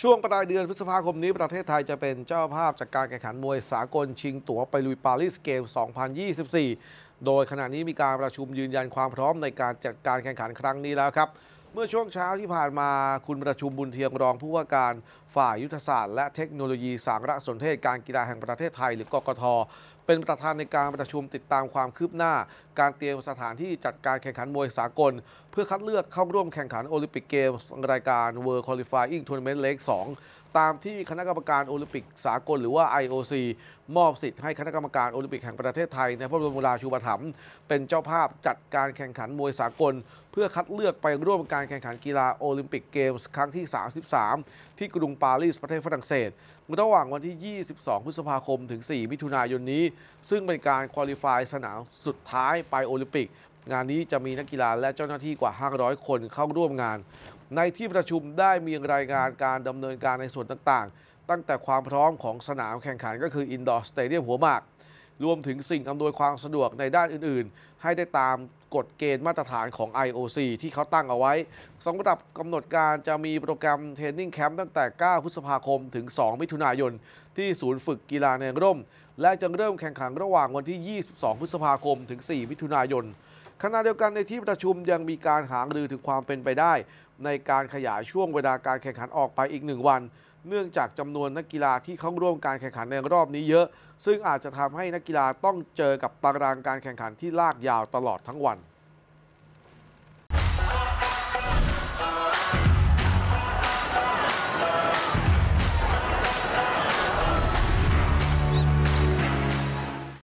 ช่วงปลายเดือนพฤษภาคมนี้ประเทศไทยจะเป็นเจ้าภาพจากการแข่งขันมวยสากลชิงตั๋วไปลุยปารีสเกม 2024 โดยขณะนี้มีการประชุมยืนยันความพร้อมในการจัดการแข่งขันครั้งนี้แล้วครับ เมื่อช่วงเช้าที่ผ่านมาคุณประชุมบุญเทียงรองผู้ว่าการฝ่ายยุทธศาสตร์และเทคโนโลยีสารสนเทศการกีฬาแห่งประเทศไทยหรือกกทเป็นประธานในการประชุมติดตามความคืบหน้าการเตรียมสถานที่จัดการแข่งขันมวยสากล เพื่อคัดเลือกเข้าร่วมแข่งขันโอลิมปิกเกมส์รายการ World Qualifying Tournament Leg 2ตามที่คณะกรรมการโอลิมปิกสากลหรือว่า IOC มอบสิทธิ์ให้คณะกรรมการโอลิมปิกแห่งประเทศไทย ในพระบรมราชูปถัมภ์เป็นเจ้าภาพจัดการแข่งขันมวยสากล เพื่อคัดเลือกไปร่วมการแข่งขันกีฬาโอลิมปิกเกมส์ครั้งที่33ที่กรุงปารีสประเทศฝรั่งเศสระหว่างวันที่ 22 พฤษภาคม ถึง 4 มิถุนายนนี้ซึ่งเป็นการคุริฟายสนามสุดท้ายไปโอลิมปิก งานนี้จะมีนักกีฬาและเจ้าหน้าที่กว่า 500 คนเข้าร่วมงาน ในที่ประชุมได้มีรายงานการดำเนินการในส่วนต่าง ๆ ตั้งแต่ความพร้อมของสนามแข่งขันก็คืออินดอร์สเตเดียมหัวหมากรวมถึงสิ่งอำนวยความสะดวกในด้านอื่นๆ ให้ได้ตามกฎเกณฑ์มาตรฐานของ IOC ที่เขาตั้งเอาไว้สำหรับกำหนดการจะมีโปรแกรมเทรนนิ่งแคมป์ตั้งแต่9พฤษภาคมถึง 2 มิถุนายนที่ศูนย์ฝึกกีฬาในร่ม และจะเริ่มแข่งขันระหว่างวันที่ 22พฤษภาคมถึง 4 มิถุนายนขณะเดียวกันในที่ประชุมยังมีการหารือถึงความเป็นไปได้ ในการขยายช่วงเวลาการแข่งขันออกไปอีกหนึ่งวัน เนื่องจากจำนวนนักกีฬาที่เข้าร่วมการแข่งขันในรอบนี้เยอะ ซึ่งอาจจะทำให้นักกีฬาต้องเจอกับตารางการแข่งขันที่ลากยาวตลอดทั้งวัน